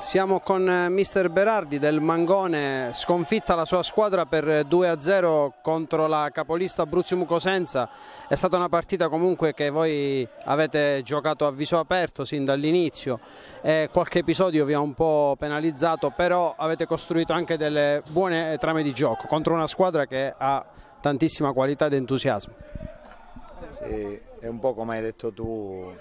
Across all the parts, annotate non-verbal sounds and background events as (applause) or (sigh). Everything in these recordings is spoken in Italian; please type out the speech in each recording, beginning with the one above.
Siamo con eh, mister Berardi del Mangone, sconfitta la sua squadra per 2-0 eh, contro la capolista Abruzio Mucosenza. È stata una partita comunque che voi avete giocato a viso aperto sin dall'inizio. qualche episodio vi ha un po' penalizzato, però avete costruito anche delle buone eh, trame di gioco contro una squadra che ha tantissima qualità ed entusiasmo. Sì, è un po' come hai detto tu,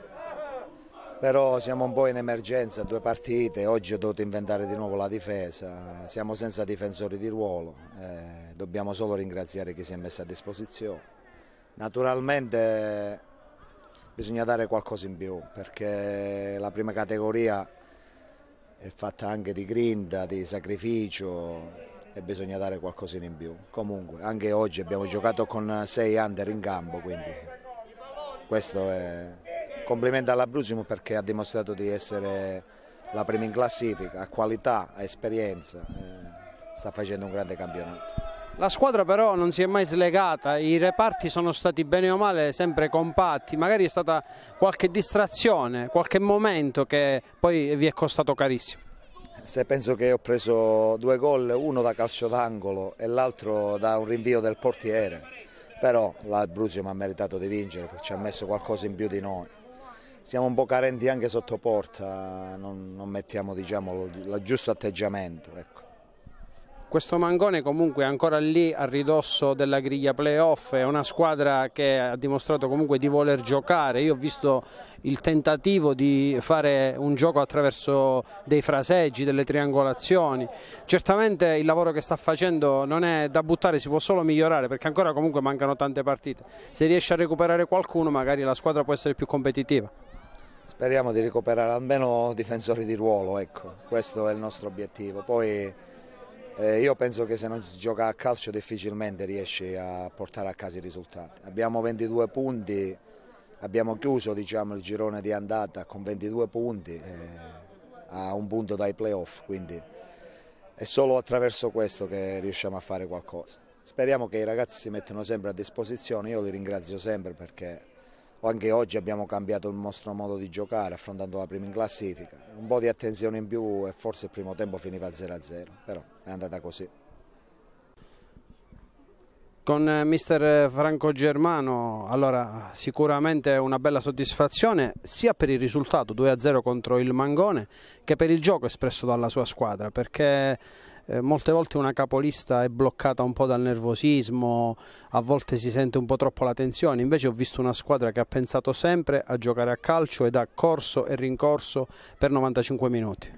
però siamo un po' in emergenza, due partite, oggi ho dovuto inventare di nuovo la difesa, siamo senza difensori di ruolo, eh, dobbiamo solo ringraziare chi si è messo a disposizione. Naturalmente bisogna dare qualcosa in più perché la prima categoria è fatta anche di grinta, di sacrificio e bisogna dare qualcosa in più. Comunque anche oggi abbiamo giocato con sei under in campo, quindi questo è Complimenti all'Abruzzo perché ha dimostrato di essere la prima in classifica, ha qualità, ha esperienza, eh, sta facendo un grande campionato. La squadra però non si è mai slegata, i reparti sono stati bene o male sempre compatti, magari è stata qualche distrazione, qualche momento che poi vi è costato carissimo. Se penso che ho preso due gol, uno da calcio d'angolo e l'altro da un rinvio del portiere, però l'Abruzio ha meritato di vincere, ci ha messo qualcosa in più di noi siamo un po' carenti anche sotto porta, non, non mettiamo diciamo, il giusto atteggiamento. Ecco. Questo Mangone comunque è ancora lì a ridosso della griglia playoff, è una squadra che ha dimostrato comunque di voler giocare, io ho visto il tentativo di fare un gioco attraverso dei fraseggi, delle triangolazioni, certamente il lavoro che sta facendo non è da buttare, si può solo migliorare perché ancora comunque mancano tante partite, se riesce a recuperare qualcuno magari la squadra può essere più competitiva. Speriamo di recuperare almeno difensori di ruolo, ecco, questo è il nostro obiettivo. Poi eh, io penso che se non si gioca a calcio difficilmente riesci a portare a casa i risultati. Abbiamo 22 punti, abbiamo chiuso diciamo, il girone di andata con 22 punti eh, a un punto dai playoff, quindi è solo attraverso questo che riusciamo a fare qualcosa. Speriamo che i ragazzi si mettano sempre a disposizione, io li ringrazio sempre perché anche oggi abbiamo cambiato il nostro modo di giocare affrontando la prima in classifica. Un po' di attenzione in più e forse il primo tempo finiva 0-0, però è andata così. Con eh, mister Franco Germano, allora sicuramente una bella soddisfazione sia per il risultato 2-0 contro il Mangone che per il gioco espresso dalla sua squadra perché eh, molte volte una capolista è bloccata un po' dal nervosismo, a volte si sente un po' troppo la tensione, invece ho visto una squadra che ha pensato sempre a giocare a calcio ed ha corso e rincorso per 95 minuti.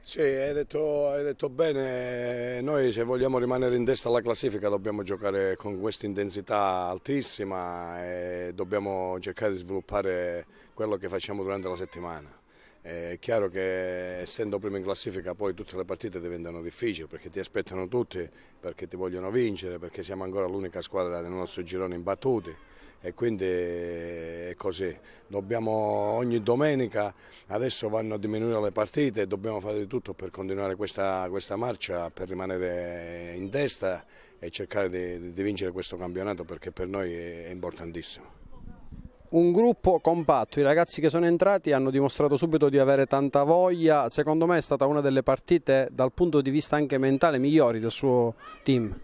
Sì, hai detto, hai detto, bene, noi se vogliamo rimanere in testa alla classifica dobbiamo giocare con questa intensità altissima e dobbiamo cercare di sviluppare quello che facciamo durante la settimana. È chiaro che essendo primo in classifica poi tutte le partite diventano difficili perché ti aspettano tutti, perché ti vogliono vincere, perché siamo ancora l'unica squadra del nostro girone imbattuti e quindi è così. Dobbiamo ogni domenica, adesso vanno a diminuire le partite e dobbiamo fare di tutto per continuare questa, questa marcia, per rimanere in testa e cercare di, di vincere questo campionato perché per noi è importantissimo un gruppo compatto, i ragazzi che sono entrati hanno dimostrato subito di avere tanta voglia, secondo me è stata una delle partite dal punto di vista anche mentale migliori del suo team.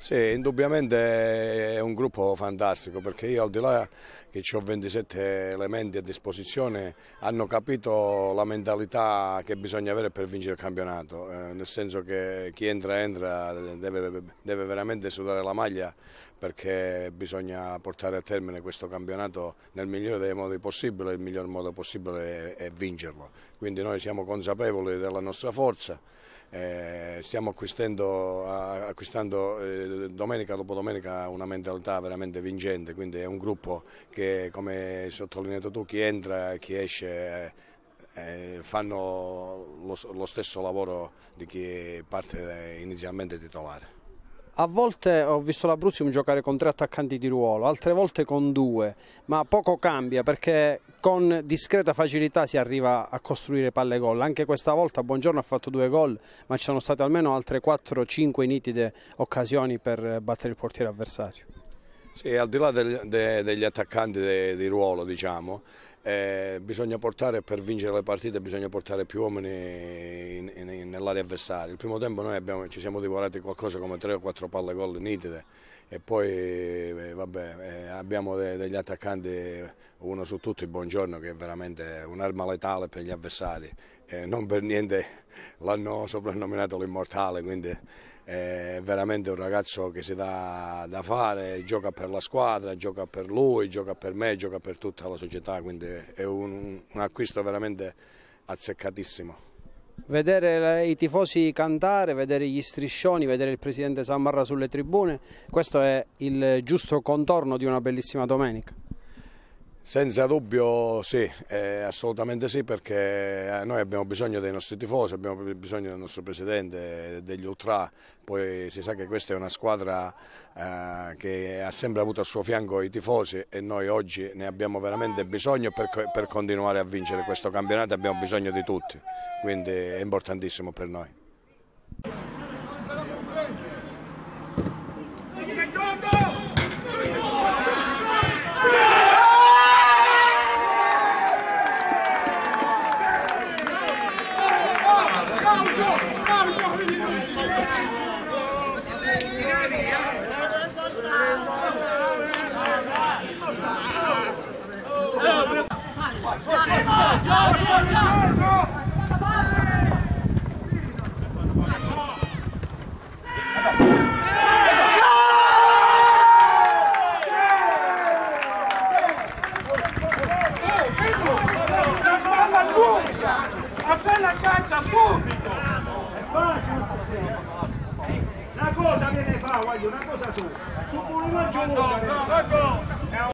Sì, indubbiamente è un gruppo fantastico perché io al di là che ho 27 elementi a disposizione hanno capito la mentalità che bisogna avere per vincere il campionato, eh, nel senso che chi entra entra deve, deve veramente sudare la maglia perché bisogna portare a termine questo campionato nel migliore dei modi possibile, il miglior modo possibile è, è vincerlo, quindi noi siamo consapevoli della nostra forza. Eh, stiamo acquistando, acquistando eh, domenica dopo domenica una mentalità veramente vincente, quindi è un gruppo che come hai sottolineato tu chi entra e chi esce eh, fanno lo, stesso lavoro di chi parte inizialmente titolare. A volte ho visto l'Abruzzium giocare con tre attaccanti di ruolo, altre volte con due, ma poco cambia perché con discreta facilità si arriva a costruire palle gol. Anche questa volta Buongiorno ha fatto due gol, ma ci sono state almeno altre 4-5 nitide occasioni per battere il portiere avversario. Sì, al di là degli attaccanti di ruolo, diciamo, eh, bisogna portare, per vincere le partite bisogna portare più uomini in, in, in, nell'area avversaria. Il primo tempo noi abbiamo, ci siamo divorati qualcosa come 3 o 4 palle gol nitide e poi eh, vabbè, eh, abbiamo de, degli attaccanti, uno su tutti, Buongiorno, che è veramente un'arma letale per gli avversari. Eh, non per niente (laughs) l'hanno soprannominato l'immortale, quindi è veramente un ragazzo che si dà da fare, gioca per la squadra, gioca per lui, gioca per me, gioca per tutta la società, quindi è un, un acquisto veramente azzeccatissimo. Vedere i tifosi cantare, vedere gli striscioni, vedere il presidente Samarra sulle tribune, questo è il giusto contorno di una bellissima domenica. Senza dubbio sì, eh, assolutamente sì perché eh, noi abbiamo bisogno dei nostri tifosi, abbiamo bisogno del nostro presidente, degli ultra, poi si sa che questa è una squadra eh, che ha sempre avuto al suo fianco i tifosi e noi oggi ne abbiamo veramente bisogno per, per continuare a vincere questo campionato, abbiamo bisogno di tutti, quindi è importantissimo per noi. Go, go, go! guardia, una cosa su. Su